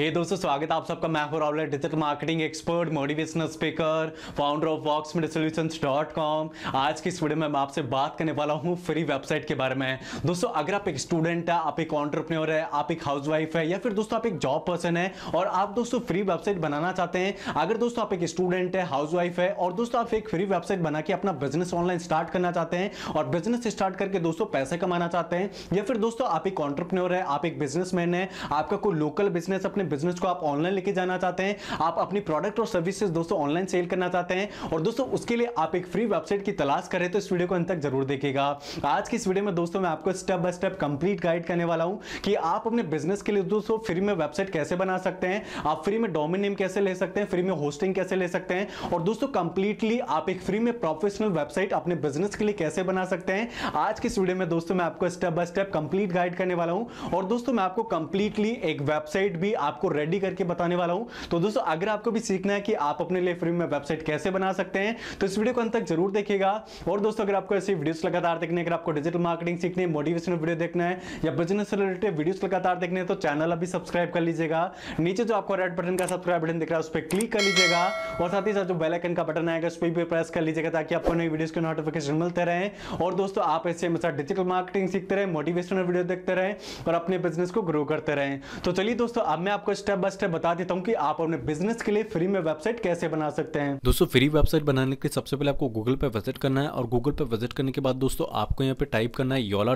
हे दोस्तों स्वागत है आप सबका मैं हूं Rahul digital marketing expert motivational speaker founder of Vox media dot com आज की इस वीडियो में मैं आपसे बात करने वाला हूं फ्री वेबसाइट के बारे में दोस्तों अगर आप एक स्टूडेंट है आप एक ऑन्टरप्रन्योर है आप एक हाउस है या फिर दोस्तों आप एक जॉब पर्सन है और आप दोस्तों फ्री वेबसाइट बनाना चाहते हैं अगर दोस्तों आप एक स्टूडेंट है हाउस है और दोस्तों आप एक फ्री वेबसाइट बना के अपना बिजनेस ऑनलाइन स्टार्ट करना चाहते हैं और बिजनेस स्टार्ट करके दोस्तों पैसे कमाना चाहते हैं या फिर दोस्तों आप एक ऑन्टरप्रन्योर है आप एक बिजनेस है आपका कोई लोकल बिजनेस अपने अपने बिजनेस को आप ऑनलाइन लेके जाना चाहते हैं आप अपनी प्रोडक्ट और सर्विसेज दोस्तों ऑनलाइन सेल करना चाहते हैं और दोस्तों उसके लिए आप एक फ्री वेबसाइट की तलाश करें तो इस वीडियो को अंत तक जरूर देखेगा आज की इस वीडियो में दोस्तों मैं आपको step by step complete guide करने वाला हूं कि आप अपने बिजनेस के लिए दोस्तों फ्री में वेबसाइट कैसे बना सकते हैं आप फ्री में डोमिन नेम कैसे ले सकते हैं फ्री में होस्टिंग कैसे ले सकते हैं और दोस्तों कंप्लीटली आप एक फ्री में प्रोफेशनल वेबसाइट अपने बिजनेस के लिए कैसे बना सकते हैं आज की इस वीडियो में दोस्तों मैं आपको step by step complete guide करने वाला हूं और दोस्तों मैं आपको कंप्लीटली एक वेबसाइट भी आप आपको रेडी करके बताने वाला हूं तो दोस्तों अगर आपको भी सीखना है कि आप अपने लिए फ्री में वेबसाइट कैसे बना सकते हैं तो इस वीडियो को अंत तक जरूर देखिएगा और दोस्तों अगर आपको ऐसी वीडियोस लगातार देखने अगर आपको डिजिटल मार्केटिंग सीखने मोटिवेशनल वीडियो देखना है या बिजनेस रिलेटेड वीडियोस लगातार देखने हैं तो चैनल अभी सब्सक्राइब कर लीजिएगा नीचे जो आपको रेड बटन का सब्सक्राइब बटन दिख रहा है उस पर क्लिक कर लीजिएगा और साथ ही साथ जो बेलाइकन का बटन आएगा उस पर भी प्रेस कर लीजिएगा ताकि आपको नई वीडियोज के नोटिफिकेशन मिलते रहे और दोस्तों आप ऐसे हमेशा डिजिटल मार्केटिंग सीखते रहे मोटिवेशनल वीडियो देखते रहे और अपने बिजनेस को ग्रो करते रहे तो चलिए दोस्तों अब मैं आप आपको स्टेप बाय स्टेप बता देता हूँ कि आप अपने बिजनेस के लिए फ्री में वेबसाइट कैसे बना सकते हैं दोस्तों फ्री वेबसाइट बनाने के सबसे पहले आपको गूगल पे विजिट करना है और गूगल पे विजिट करने के बाद दोस्तों आपको यहाँ पे टाइप करना है योला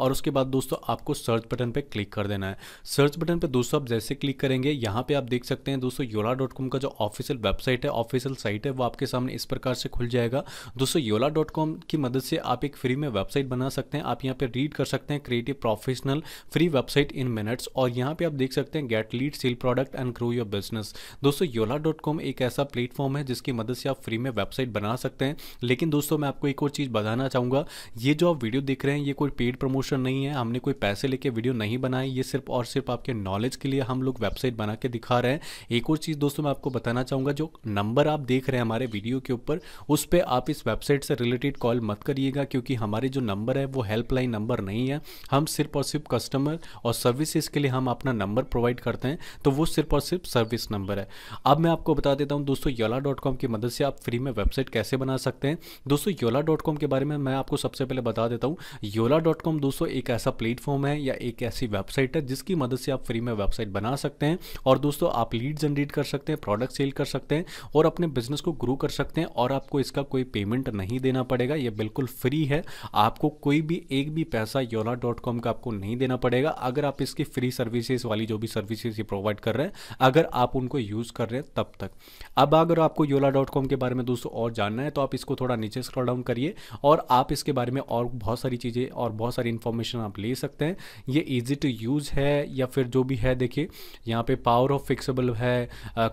और उसके बाद दोस्तों आपको सर्च बटन पे क्लिक कर देना है सर्च बटन पे दोस्तों आप जैसे क्लिक करेंगे यहाँ पे आप देख सकते हैं दोस्तों योला का जो ऑफिशियल वेबसाइट है ऑफिशियल साइट है वो आपके सामने इस प्रकार से खुल जाएगा दोस्तों योला की मदद से आप एक फ्री में वेबसाइट बना सकते हैं आप यहाँ पे रीड कर सकते हैं creative professional free website in minutes और यहाँ पे आप देख सकते हैं get lead sell product and grow your business दोस्तों योला डॉट कॉम एक ऐसा प्लेटफॉर्म है जिसकी मदद से आप फ्री में वेबसाइट बना सकते हैं लेकिन दोस्तों मैं आपको एक और चीज़ बताना चाहूँगा ये जो आप वीडियो देख रहे हैं ये कोई पेड प्रमोशन नहीं है हमने कोई पैसे लेके वीडियो नहीं बनाए ये सिर्फ और सिर्फ आपके नॉलेज के लिए हम लोग वेबसाइट बना के दिखा रहे हैं एक और चीज़ दोस्तों मैं आपको बताना चाहूँगा जो नंबर आप देख रहे हैं हमारे वीडियो के ऊपर उस पर आप इस वेबसाइट से रिलेटेड कॉल मत करिएगा क्योंकि हमारे जो नंबर है वो हेल्पलाइन नंबर नहीं है हम सिर्फ और सिर्फ कस्टमर और सर्विसेज के लिए हम अपना नंबर प्रोवाइड करते हैं हैं तो वो सिर्फ और सिर्फ सर्विस नंबर है अब मैं आपको बता देता हूँ दोस्तों योला की मदद से आप फ्री में वेबसाइट कैसे बना सकते हैं दोस्तों योला के बारे में मैं आपको सबसे पहले बता देता हूँ योला दोस्तों एक ऐसा प्लेटफॉर्म है या एक ऐसी वेबसाइट है जिसकी मदद से आप फ्री में वेबसाइट बना सकते हैं और दोस्तों आप लीड जनरेट कर सकते हैं प्रोडक्ट सेल कर सकते हैं और अपने बिजनेस को ग्रो कर सकते हैं और आपको इसका कोई पेमेंट नहीं देना पड़ेगा ये बिल्कुल फ्री है आपको कोई भी एक भी पैसा योला का आपको नहीं देना पड़ेगा अगर आप इसकी फ्री सर्विसेज वाली जो भी सर्विसेज की प्रोवाइड कर रहे हैं अगर आप उनको यूज़ कर रहे हैं तब तक अब अगर आपको योला डॉट कॉम के बारे में दोस्तों और जानना है तो आप इसको थोड़ा नीचे स्क्रॉल डाउन करिए और आप इसके बारे में और बहुत सारी चीज़ें और बहुत सारी इन्फॉर्मेशन आप ले सकते हैं ये ईजी टू यूज़ है या फिर जो भी है देखिए यहाँ पे पावर ऑफ फिक्सेबल है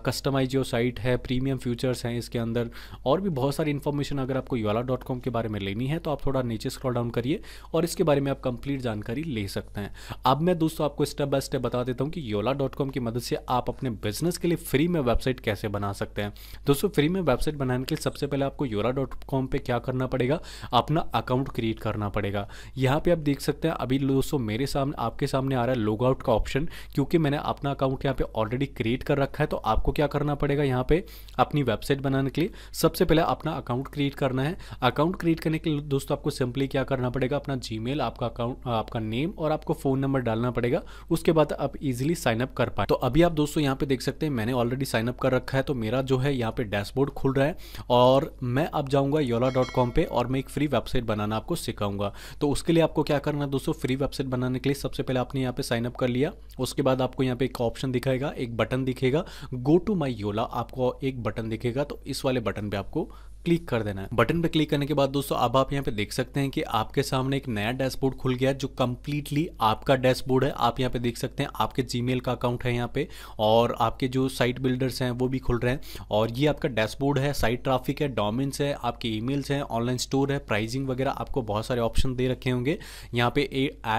कस्टमाइज योर साइट है प्रीमियम फ्यूचर्स हैं इसके अंदर और भी बहुत सारी इन्फॉर्मेशन अगर आपको योला डॉट कॉम के बारे में लेनी है तो आप थोड़ा नीचे स्क्रॉल डाउन करिए और इसके बारे में आप कंप्लीट जानकारी ले सकते हैं अब मैं दोस्तों आपको स्टेप बाय स्टेप बता देता हूँ कि योला डॉट की मदद से आप अपने बिजनेस के लिए फ्री में वेबसाइट कैसे बना सकते हैं दोस्तों फ्री में वेबसाइट बनाने के लिए सबसे पहले आपको योरा डॉट कॉम पर क्या करना पड़ेगा अपना अकाउंट क्रिएट करना पड़ेगा यहाँ पर आप देख सकते हैं अभी दोस्तों मेरे सामने आपके सामने आ रहा है लॉग आउट का ऑप्शन क्योंकि मैंने अपना अकाउंट यहाँ पर ऑलरेडी क्रिएट कर रखा है तो आपको क्या करना पड़ेगा यहाँ पर अपनी वेबसाइट बनाने के लिए सबसे पहले अपना अकाउंट क्रिएट करना है अकाउंट क्रिएट करने के लिए दोस्तों आपको सिंपली क्या करना पड़ेगा अपना जी आपका अकाउंट आपका नेम और आपको फ़ोन नंबर डालना पड़ेगा उसके बाद आप इजिली साइनअप कर कर पाए तो अभी आप दोस्तों यहाँ पे देख सकते हैं मैंने ऑलरेडी साइनअप कर रखा है तो मेरा जो है यहाँ पे डैशबोर्ड खुल रहा है और मैं अब जाऊँगा योला पे और मैं एक फ्री वेबसाइट बनाना आपको सिखाऊंगा तो उसके लिए आपको क्या करना है दोस्तों फ्री वेबसाइट बनाने के लिए सबसे पहले आपने यहाँ पे साइनअप कर लिया उसके बाद आपको यहाँ पे एक ऑप्शन दिखाएगा एक बटन दिखेगा गो टू माई योला आपको एक बटन दिखेगा तो इस वाले बटन पर आपको क्लिक कर देना है बटन पे क्लिक करने के बाद दोस्तों अब आप यहाँ पे देख सकते हैं कि आपके सामने एक नया डैशबोर्ड खुल गया है जो कम्प्लीटली आपका डैशबोर्ड है आप यहाँ पे देख सकते हैं आपके जीमेल का अकाउंट है यहाँ पे और आपके जो साइट बिल्डर्स हैं वो भी खुल रहे हैं और ये आपका डैशबोर्ड है साइट ट्राफिक है डोमिन है आपके ई हैं ऑनलाइन स्टोर है प्राइजिंग वगैरह आपको बहुत सारे ऑप्शन दे रखे होंगे यहाँ पे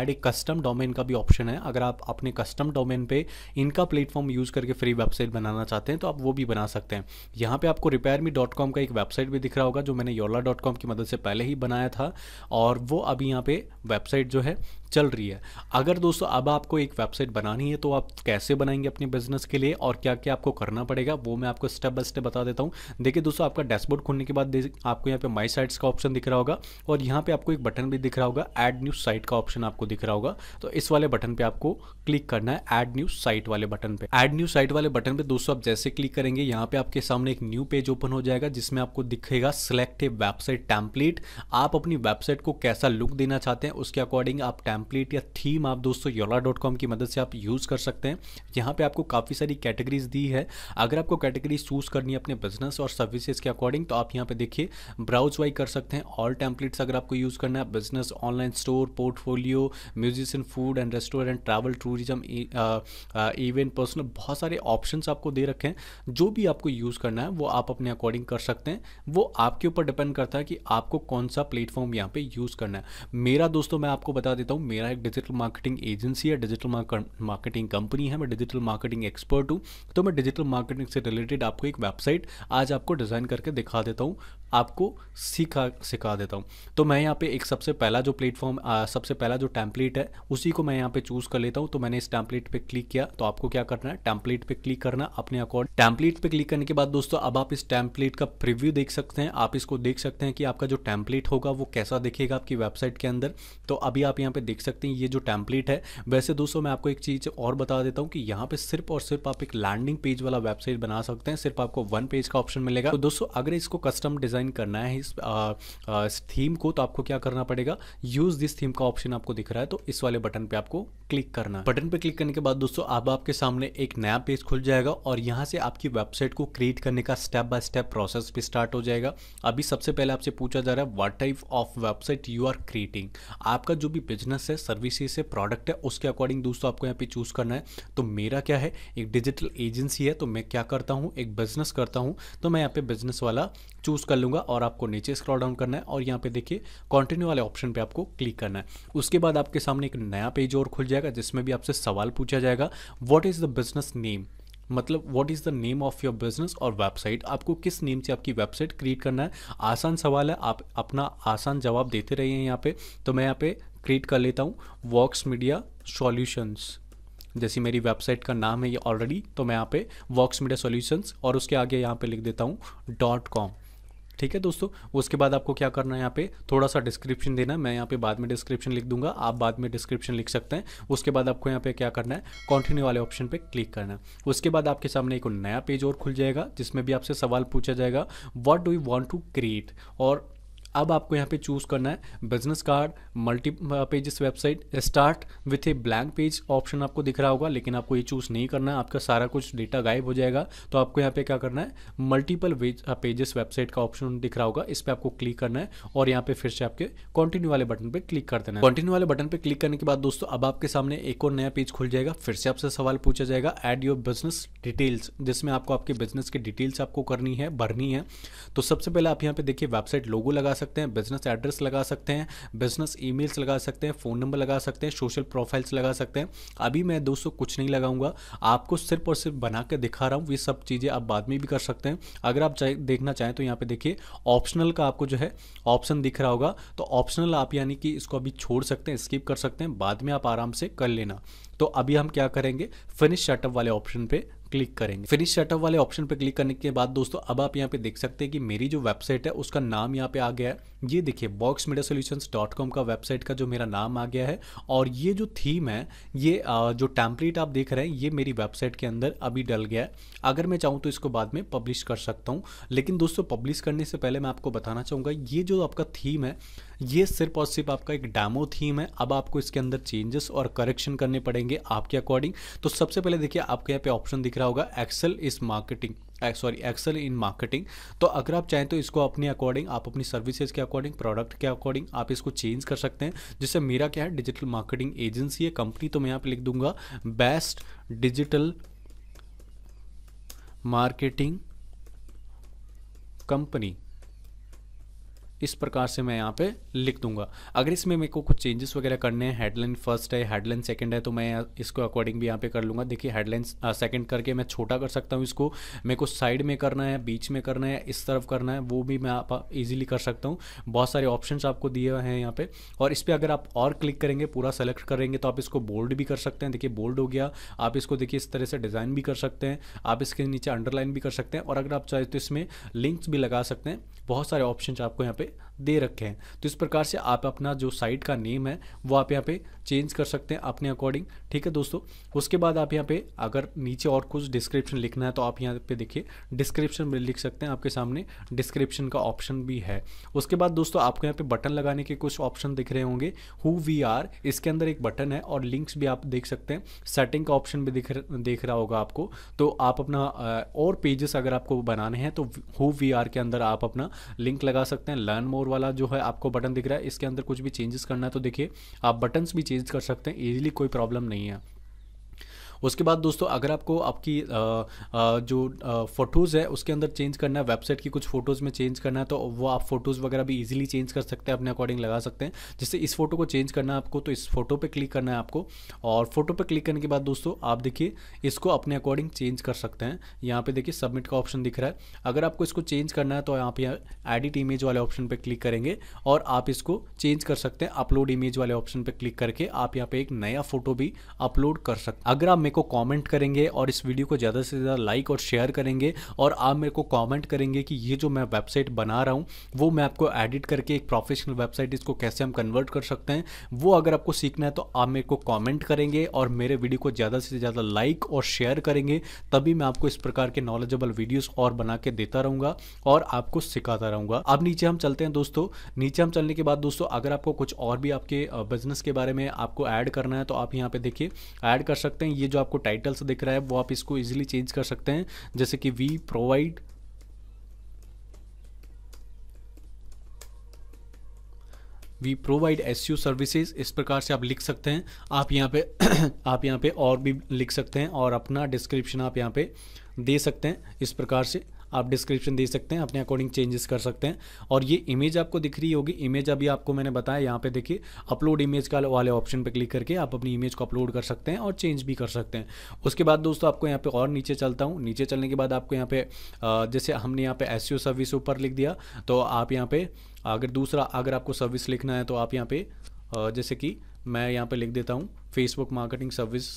एड एक कस्टम डोमेन का भी ऑप्शन है अगर आप अपने कस्टम डोमेन पे इनका प्लेटफॉर्म यूज़ करके फ्री वेबसाइट बनाना चाहते हैं तो आप वो भी बना सकते हैं यहाँ पे आपको रिपेयर मी डॉट कॉम का एक वेबसाइट भी दिख रहा होगा जो मैंने योला की मदद से पहले ही बनाया था और वो अभी यहाँ पे वेबसाइट जो है चल रही है अगर दोस्तों अब आपको एक वेबसाइट बनानी है तो आप कैसे बनाएंगे अपने बिजनेस के लिए और क्या क्या आपको करना पड़ेगा वो मैं आपको स्टेप बाय स्टेप बता देता हूँ देखिए दोस्तों आपका डैशबोर्ड खोलने के बाद आपको यहाँ पे माई साइट्स का ऑप्शन दिख रहा होगा और यहाँ पे आपको एक बटन भी दिख रहा होगा एड न्यू साइट का ऑप्शन आपको दिख रहा होगा तो इस वाले बटन पर आपको क्लिक करना है एड न्यू साइट वाले बटन पे एड न्यू साइट वाले बटन पर दोस्तों आप जैसे क्लिक करेंगे यहाँ पे आपके सामने एक न्यू पेज ओपन हो जाएगा जिसमें आपको दिखेगा सिलेक्ट ए वेबसाइट टैम्पलेट आप अपनी वेबसाइट को कैसा लुक देना चाहते हैं उसके अकॉर्डिंग आप टैम्प टेम्पलेट या थीम आप दोस्तों योला डॉट कॉम की मदद से आप यूज़ कर सकते हैं यहाँ पे आपको काफ़ी सारी कैटेगरीज दी है अगर आपको कैटेगरीज चूज़ करनी है अपने बिजनेस और सर्विसेज के अकॉर्डिंग तो आप यहाँ पे देखिए ब्राउज वाई कर सकते हैं ऑल टेम्पलेट्स अगर आपको यूज़ करना है business online store portfolio musician food and restaurant travel tourism event personal बहुत सारे ऑप्शन आपको दे रखे हैं जो भी आपको यूज़ करना है वो आप अपने अकॉर्डिंग कर सकते हैं वो आपके ऊपर डिपेंड करता है कि आपको कौन सा प्लेटफॉर्म यहाँ पे यूज़ करना है मेरा दोस्तों मैं आपको बता देता हूँ मेरा एक डिजिटल मार्केटिंग एजेंसी है डिजिटल मार्केटिंग कंपनी है मैं डिजिटल मार्केटिंग एक्सपर्ट हूँ तो मैं डिजिटल मार्केटिंग से रिलेटेड आपको एक वेबसाइट आज आपको डिज़ाइन करके दिखा देता हूँ आपको सिखा सिखा देता हूँ तो मैं यहाँ पे एक सबसे पहला जो प्लेटफॉर्म सबसे पहला जो टैम्पलेट है उसी को मैं यहाँ पे चूज़ कर लेता हूँ तो मैंने इस टैम्पलेट पे क्लिक किया तो आपको क्या करना है टैम्पलेट पे क्लिक करना अपने अकॉर्डिंग टैम्पलेट पे क्लिक करने के बाद दोस्तों अब आप इस टैम्पलेट का प्रिव्यू देख सकते हैं आप इसको देख सकते हैं कि आपका जो टैम्पलेट होगा वो कैसा दिखेगा आपकी वेबसाइट के अंदर तो अभी आप यहाँ पे देख सकते हैं ये जो टैम्पलेट है वैसे दोस्तों मैं आपको एक चीज़ और बता देता हूँ कि यहाँ पे सिर्फ और सिर्फ आप एक लैंडिंग पेज वाला वेबसाइट बना सकते हैं सिर्फ आपको वन पेज का ऑप्शन मिलेगा तो दोस्तों अगर इसको कस्टम डिजाइन डिज़ाइन करना है इस थीम को तो आपको क्या करना पड़ेगा यूज़ दिस थीम का ऑप्शन आपको दिख रहा है तो इस वाले बटन पे आपको क्लिक करना बटन पे क्लिक करने के बाद दोस्तों अब आपके सामने एक नया पेज खुल जाएगा और यहाँ से आपकी वेबसाइट को क्रिएट करने का स्टेप बाय स्टेप प्रोसेस भी स्टार्ट हो जाएगा अभी सबसे पहले आपसे पूछा जा रहा है what type of website you are creating आपका जो भी बिजनेस है सर्विसेज है प्रोडक्ट है उसके अकॉर्डिंग दोस्तों आपको यहाँ पे चूज़ करना है तो मेरा क्या है एक डिजिटल एजेंसी है तो मैं क्या करता हूँ एक बिजनेस करता हूँ तो मैं यहाँ पे बिजनेस वाला चूज़ कर लूँगा और आपको नीचे स्क्रॉल डाउन करना है और यहाँ पे देखिए कंटिन्यू वाले ऑप्शन पे आपको क्लिक करना है उसके बाद आपके सामने एक नया पेज और खुल जाएगा जिसमें भी आपसे सवाल पूछा जाएगा what is the business name मतलब what is the name of your business और वेबसाइट आपको किस नेम से आपकी वेबसाइट क्रिएट करना है आसान सवाल है आप अपना आसान जवाब देते रहिए यहाँ पे तो मैं यहाँ पे क्रिएट कर लेता हूँ वॉक्स मीडिया सॉल्यूशंस जैसे मेरी वेबसाइट का नाम है ये ऑलरेडी तो मैं यहाँ पे वॉक्स मीडिया सॉल्यूशंस और उसके आगे यहाँ पे लिख देता हूँ डॉट कॉम ठीक है दोस्तों उसके बाद आपको क्या करना है यहाँ पे थोड़ा सा डिस्क्रिप्शन देना मैं यहाँ पे बाद में डिस्क्रिप्शन लिख दूंगा आप बाद में डिस्क्रिप्शन लिख सकते हैं उसके बाद आपको यहाँ पे क्या करना है कॉन्टिन्यू वाले ऑप्शन पर क्लिक करना है उसके बाद आपके सामने एक नया पेज और खुल जाएगा जिसमें भी आपसे सवाल पूछा जाएगा what do you want to create और अब आपको यहाँ पे चूज़ करना है business card multi pages website start with a blank page option आपको दिख रहा होगा लेकिन आपको ये चूज़ नहीं करना है आपका सारा कुछ डेटा गायब हो जाएगा तो आपको यहाँ पे क्या करना है मल्टीपल पेजेस वेबसाइट का ऑप्शन दिख रहा होगा इस पर आपको क्लिक करना है और यहाँ पे फिर से आपके कॉन्टिन्यू वाले बटन पर क्लिक कर देना है कॉन्टिन्यू वाले बटन पर क्लिक करने के बाद दोस्तों अब आपके सामने एक और नया पेज खुल जाएगा फिर से आपसे सवाल पूछा जाएगा एड योर बिजनेस डिटेल्स जिसमें आपको आपके बिजनेस की डिटेल्स आपको करनी है भरनी है तो सबसे पहले आप यहाँ पे देखिए वेबसाइट लोगो लगा सकते हैं बिजनेस एड्रेस लगा सकते हैं बिजनेस ईमेल्स लगा सकते हैं फ़ोन नंबर लगा सकते हैं सोशल प्रोफाइल्स लगा सकते हैं अभी मैं दोस्तों कुछ नहीं लगाऊंगा आपको सिर्फ और सिर्फ बना के दिखा रहा हूँ ये सब चीज़ें आप बाद में भी कर सकते हैं अगर आप चाहे देखना चाहें तो यहाँ पर देखिए ऑप्शनल का आपको जो है ऑप्शन दिख रहा होगा तो ऑप्शनल आप यानी कि इसको अभी छोड़ सकते हैं स्किप कर सकते हैं बाद में आप आराम से कर लेना तो अभी हम क्या करेंगे फिनिश शटअप वाले ऑप्शन पे क्लिक करेंगे फिनिश सेटअप वाले ऑप्शन पर क्लिक करने के बाद दोस्तों अब आप यहाँ पे देख सकते हैं कि मेरी जो वेबसाइट है उसका नाम यहाँ पे आ गया है ये देखिए box media solutions dot com का वेबसाइट का जो मेरा नाम आ गया है और ये जो थीम है ये जो टैंपलेट आप देख रहे हैं ये मेरी वेबसाइट के अंदर अभी डल गया है अगर मैं चाहूँ तो इसको बाद में पब्लिश कर सकता हूँ लेकिन दोस्तों पब्लिश करने से पहले मैं आपको बताना चाहूँगा ये जो आपका थीम है ये सिर्फ और सिर्फ आपका एक डैमो थीम है अब आपको इसके अंदर चेंजेस और करेक्शन करने पड़ेंगे आपके अकॉर्डिंग तो सबसे पहले देखिए आपके यहाँ पे ऑप्शन दिख रहा होगा excel is marketing sorry excel in marketing तो अगर आप चाहें तो इसको अपने अकॉर्डिंग आप अपनी सर्विसेज के अकॉर्डिंग प्रोडक्ट के अकॉर्डिंग आप इसको चेंज कर सकते हैं जिससे मेरा क्या है डिजिटल मार्केटिंग एजेंसी है कंपनी तो मैं यहाँ पे लिख दूंगा बेस्ट डिजिटल मार्केटिंग कंपनी इस प्रकार से मैं यहाँ पे लिख दूंगा अगर इसमें मेरे को कुछ चेंजेस वगैरह करने हैं हेडलाइन फर्स्ट है हेडलाइन सेकंड है तो मैं इसको अकॉर्डिंग भी यहाँ पे कर लूँगा देखिए हेडलाइन सेकंड करके मैं छोटा कर सकता हूँ इसको मेरे को साइड में करना है बीच में करना है इस तरफ करना है वो भी मैं आप ईजिली कर सकता हूँ बहुत सारे ऑप्शन आपको दिए हैं यहाँ पर और इस पर अगर आप और क्लिक करेंगे पूरा सेलेक्ट करेंगे तो आप इसको बोल्ड भी कर सकते हैं देखिए बोल्ड हो गया आप इसको देखिए इस तरह से डिज़ाइन भी कर सकते हैं आप इसके नीचे अंडरलाइन भी कर सकते हैं और अगर आप चाहे तो इसमें लिंक्स भी लगा सकते हैं बहुत सारे ऑप्शन आपको यहाँ पे दे रखे हैं तो इस प्रकार से आप अपना जो साइट का नेम है वो आप यहाँ पे चेंज कर सकते हैं अपने अकॉर्डिंग ठीक है दोस्तों उसके बाद आप यहाँ पे अगर नीचे और कुछ डिस्क्रिप्शन लिखना है तो आप यहाँ पे देखिए डिस्क्रिप्शन में लिख सकते हैं आपके सामने डिस्क्रिप्शन का ऑप्शन भी है उसके बाद दोस्तों आपको यहाँ पे बटन लगाने के कुछ ऑप्शन दिख रहे होंगे हु वी आर इसके अंदर एक बटन है और लिंक्स भी आप देख सकते हैं सेटिंग का ऑप्शन भी दिख देख रहा होगा आपको तो आप अपना और पेजेस अगर आपको बनाने हैं तो हु वी आर के अंदर आप अपना लिंक लगा सकते हैं लर्न मोर वाला जो है आपको बटन दिख रहा है इसके अंदर कुछ भी चेंजेस करना है तो देखिए आप बटन्स भी चेंज कर सकते हैं ईजिली कोई प्रॉब्लम नहीं है उसके बाद दोस्तों अगर आपको आपकी जो फ़ोटोज़ है उसके अंदर चेंज करना है वेबसाइट की कुछ फ़ोटोज़ में चेंज करना है तो वो आप फ़ोटोज़ वगैरह भी इजीली चेंज कर सकते हैं अपने अकॉर्डिंग लगा सकते हैं जैसे इस फोटो को चेंज करना है आपको तो इस फोटो पर क्लिक करना है आपको और फोटो पर क्लिक करने के बाद दोस्तों आप देखिए इसको अपने अकॉर्डिंग चेंज कर सकते हैं यहाँ पर देखिए सबमिट का ऑप्शन दिख रहा है अगर आपको इसको चेंज करना है तो आप यहाँ एडिट इमेज वाले ऑप्शन पर क्लिक करेंगे और आप इसको चेंज कर सकते हैं अपलोड इमेज वाले ऑप्शन पर क्लिक करके आप यहाँ पर एक नया फोटो भी अपलोड कर सकते हैं अगर आप को कमेंट करेंगे और इस वीडियो को ज़्यादा से ज़्यादा लाइक और शेयर करेंगे और आप मेरे को कमेंट करेंगे कि ये जो मैं वेबसाइट बना रहा हूँ वो मैं आपको एडिट करके एक प्रोफेशनल वेबसाइट इसको कैसे हम कन्वर्ट कर सकते हैं वो अगर आपको सीखना है तो आप मेरे को कॉमेंट करेंगे और मेरे वीडियो को ज़्यादा से ज़्यादा लाइक और शेयर करेंगे तभी मैं आपको इस प्रकार के नॉलेजेबल वीडियोज़ और बना के देता रहूँगा और आपको सिखाता रहूँगा अब नीचे हम चलते हैं दोस्तों नीचे हम चलने के बाद दोस्तों अगर आपको कुछ और भी आपके बिजनेस के बारे में आपको ऐड करना है तो आप यहाँ पे देखिए ऐड कर सकते हैं ये जो आपको टाइटल से दिख रहा है वो आप इसको इजीली चेंज कर सकते हैं जैसे कि we provide we provide S U services इस प्रकार से आप लिख सकते हैं आप यहाँ पे आप यहाँ पे और भी लिख सकते हैं और अपना डिस्क्रिप्शन आप यहाँ पे दे सकते हैं इस प्रकार से आप डिस्क्रिप्शन दे सकते हैं अपने अकॉर्डिंग चेंजेस कर सकते हैं और ये इमेज आपको दिख रही होगी इमेज अभी आपको मैंने बताया यहाँ पे देखिए अपलोड इमेज का वाले ऑप्शन पर क्लिक करके आप अपनी इमेज को अपलोड कर सकते हैं और चेंज भी कर सकते हैं उसके बाद दोस्तों आपको यहाँ पर और नीचे चलता हूँ नीचे चलने के बाद आपको यहाँ पे जैसे हमने यहाँ पे एस सर्विस e ऊपर लिख दिया तो आप यहाँ पे अगर दूसरा अगर आपको सर्विस लिखना है तो आप यहाँ पे जैसे कि मैं यहाँ पे लिख देता हूँ फेसबुक मार्केटिंग सर्विस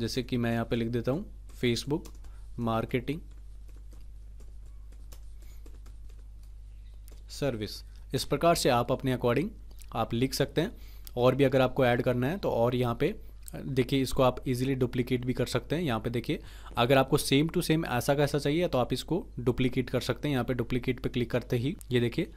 जैसे कि मैं यहाँ पे लिख देता हूँ फेसबुक मार्केटिंग सर्विस इस प्रकार से आप अपने अकॉर्डिंग आप लिख सकते हैं और भी अगर आपको ऐड करना है तो और यहाँ पे देखिए इसको आप इजीली डुप्लीकेट भी कर सकते हैं यहाँ पे देखिए अगर आपको सेम टू सेम ऐसा कैसा चाहिए तो आप इसको डुप्लीकेट कर सकते हैं यहाँ पे डुप्लीकेट पे क्लिक करते ही ये देखिए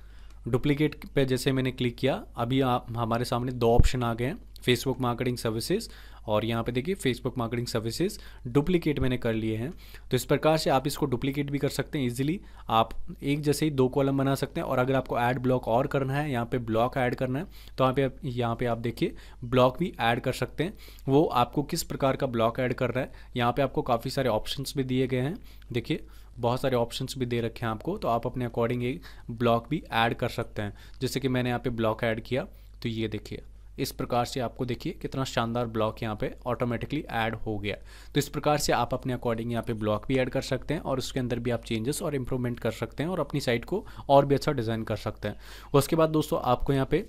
डुप्लीकेट पे जैसे मैंने क्लिक किया अभी आप हमारे सामने दो ऑप्शन आ गए हैं फेसबुक मार्केटिंग सर्विसेज और यहाँ पे देखिए फेसबुक मार्केटिंग सर्विसेज डुप्लीकेट मैंने कर लिए हैं तो इस प्रकार से आप इसको डुप्लीकेट भी कर सकते हैं इजीली आप एक जैसे ही दो कॉलम बना सकते हैं और अगर आपको ऐड ब्लॉक और करना है यहाँ पे ब्लॉक ऐड करना है तो यहाँ पे यहाँ पे आप देखिए ब्लॉक भी ऐड कर सकते हैं वो आपको किस प्रकार का ब्लॉक ऐड कर रहा है यहाँ पर आपको काफ़ी सारे ऑप्शन भी दिए गए हैं देखिए बहुत सारे ऑप्शंस भी दे रखे हैं आपको तो आप अपने अकॉर्डिंग एक ब्लॉक भी ऐड कर सकते हैं जैसे कि मैंने यहाँ पे ब्लॉक ऐड किया तो ये देखिए इस प्रकार से आपको देखिए कितना शानदार ब्लॉक यहाँ पे ऑटोमेटिकली ऐड हो गया तो इस प्रकार से आप अपने अकॉर्डिंग यहाँ पे ब्लॉक भी ऐड कर सकते हैं और उसके अंदर भी आप चेंजेस और इम्प्रूवमेंट कर सकते हैं और अपनी साइट को और भी अच्छा डिज़ाइन कर सकते हैं उसके बाद दोस्तों आपको यहाँ पर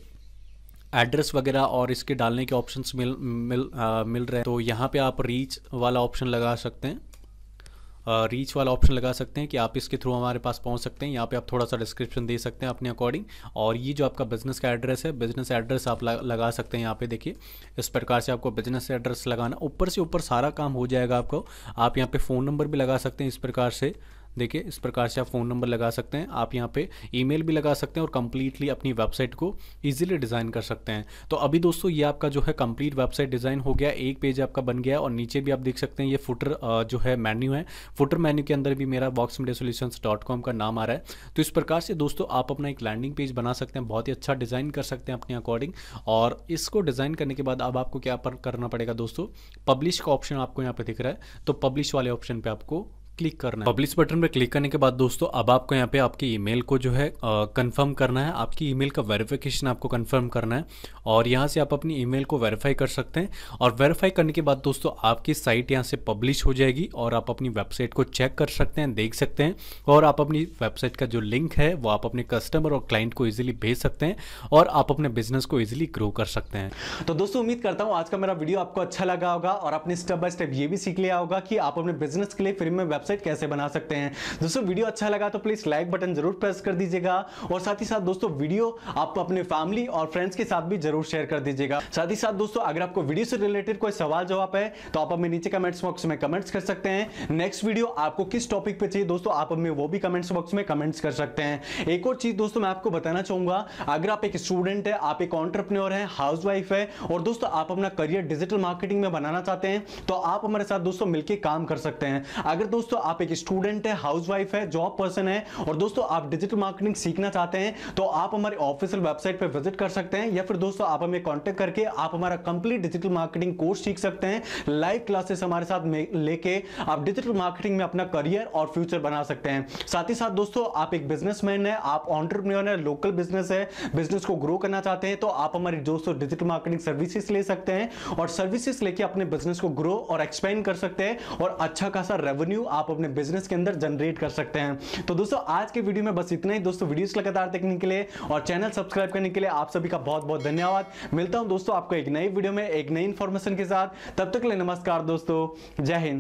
एड्रेस वगैरह और इसके डालने के ऑप्शंस मिल मिल आ, मिल रहे हैं तो यहाँ पे आप रीच वाला ऑप्शन लगा सकते हैं रीच वाला ऑप्शन लगा सकते हैं कि आप इसके थ्रू हमारे पास पहुंच सकते हैं यहाँ पे आप थोड़ा सा डिस्क्रिप्शन दे सकते हैं अपने अकॉर्डिंग और ये जो आपका बिजनेस का एड्रेस है बिजनेस एड्रेस आप लगा सकते हैं यहाँ पे देखिए इस प्रकार से आपको बिजनेस एड्रेस लगाना ऊपर से ऊपर सारा काम हो जाएगा आपको आप यहाँ पे फ़ोन नंबर भी लगा सकते हैं इस प्रकार से देखिए इस प्रकार से आप फ़ोन नंबर लगा सकते हैं आप यहाँ पे ईमेल भी लगा सकते हैं और कम्प्लीटली अपनी वेबसाइट को इजीली डिज़ाइन कर सकते हैं तो अभी दोस्तों ये आपका जो है कंप्लीट वेबसाइट डिज़ाइन हो गया एक पेज आपका बन गया और नीचे भी आप देख सकते हैं ये फुटर जो है मेन्यू है फुटर मेन्यू के अंदर भी मेरा box media solutions dot com का नाम आ रहा है तो इस प्रकार से दोस्तों आप अपना एक लैंडिंग पेज बना सकते हैं बहुत ही अच्छा डिज़ाइन कर सकते हैं अपने अकॉर्डिंग और इसको डिज़ाइन करने के बाद अब आपको क्या पर करना पड़ेगा दोस्तों पब्लिश का ऑप्शन आपको यहाँ पर दिख रहा है तो पब्लिश वाले ऑप्शन पर आपको क्लिक करना है पब्लिश बटन पर क्लिक करने के बाद दोस्तों अब आपको यहाँ पे आपकी ईमेल को जो है कंफर्म करना है आपकी ईमेल का वेरिफिकेशन आपको कंफर्म करना है और यहाँ से आप अपनी ईमेल को वेरीफाई कर सकते हैं और वेरीफाई करने के बाद दोस्तों आपकी साइट यहाँ से पब्लिश हो जाएगी और आप अपनी वेबसाइट को चेक कर सकते हैं देख सकते हैं और आप अपनी वेबसाइट का जो लिंक है वो आप अपने कस्टमर और क्लाइंट को ईजिली भेज सकते हैं और आप अपने बिजनेस को ईजिली ग्रो कर सकते हैं तो दोस्तों उम्मीद करता हूँ आज का मेरा वीडियो आपको अच्छा लगा होगा और आपने स्टेप बाय स्टेप ये भी सीख लिया होगा कि आप अपने बिजनेस के लिए फिल्म में वेबसाइट वेबसाइट कैसे बना सकते हैं दोस्तों वीडियो अच्छा लगा तो प्लीज लाइक बटन जरूर प्रेस कर दीजिएगा और साथ ही साथ दोस्तों वीडियो आप अपने फैमिली और फ्रेंड्स के साथ भी जरूर शेयर कर दीजिएगा साथ ही साथ दोस्तों अगर आपको वीडियो से रिलेटेड कोई सवाल जवाब है तो आप हमें नीचे कमेंट्स बॉक्स में कमेंट्स कर सकते हैं नेक्स्ट वीडियो आपको किस टॉपिक पे चाहिए दोस्तों आप हमें वो भी कमेंट्स बॉक्स में कमेंट्स कर सकते हैं एक और चीज दोस्तों मैं आपको बताना चाहूंगा अगर आप एक स्टूडेंट है आप एक ऑन्टरप्रनोर है हाउस वाइफ है और दोस्तों आप अपना करियर डिजिटल मार्केटिंग में बनाना चाहते हैं तो आप हमारे साथ दोस्तों मिलकर काम कर सकते हैं अगर दोस्तों दोस्तों आप एक स्टूडेंट है हाउसवाइफ है जॉब पर्सन है और दोस्तों आप डिजिटल मार्केटिंग सीखना चाहते हैं तो आप हमारे ऑफिशियल वेबसाइट पर विजिट कर सकते हैं या फिर दोस्तों आप हमें कॉन्टेक्ट करके आप हमारा कंप्लीट डिजिटल मार्केटिंग कोर्स सीख सकते हैं लाइव क्लासेस हमारे साथ लेके आप डिजिटल मार्केटिंग में अपना करियर और फ्यूचर बना सकते हैं साथ ही साथ दोस्तों आप एक बिजनेसमैन है आप ऑन्टरप्रनियर है लोकल बिजनेस है बिजनेस को ग्रो करना चाहते हैं तो आप हमारी दोस्तों डिजिटल मार्केटिंग सर्विसेज ले सकते हैं और सर्विसेज लेके अपने बिजनेस को ग्रो और एक्सपेंड कर सकते हैं और अच्छा खासा रेवेन्यू आप आप अपने बिजनेस के अंदर जनरेट कर सकते हैं तो दोस्तों आज के वीडियो में बस इतना ही दोस्तों वीडियोस लगातार देखने के लिए और चैनल सब्सक्राइब करने के लिए आप सभी का बहुत बहुत धन्यवाद मिलता हूं दोस्तों आपको एक नई वीडियो में एक नई इन्फॉर्मेशन के साथ तब तक के लिए नमस्कार दोस्तों जय हिंद